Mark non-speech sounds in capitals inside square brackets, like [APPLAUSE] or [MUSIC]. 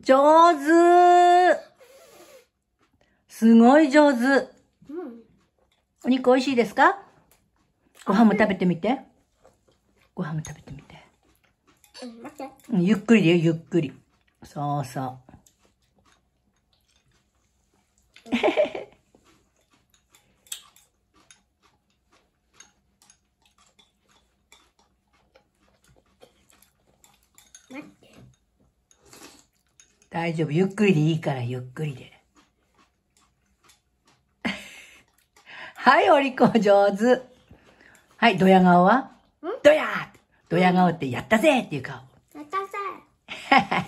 上手すごい上手、うん、お肉美味しいですかご飯も食べてみて。ご飯も食べてみて。うん、ゆっくりだよ、ゆっくり。そうそう。待って。大丈夫。ゆっくりでいいから、ゆっくりで。[LAUGHS] はい、お利口上手。はい、ドヤ顔はドヤドヤ顔ってやったぜっていう顔。やったぜ [LAUGHS]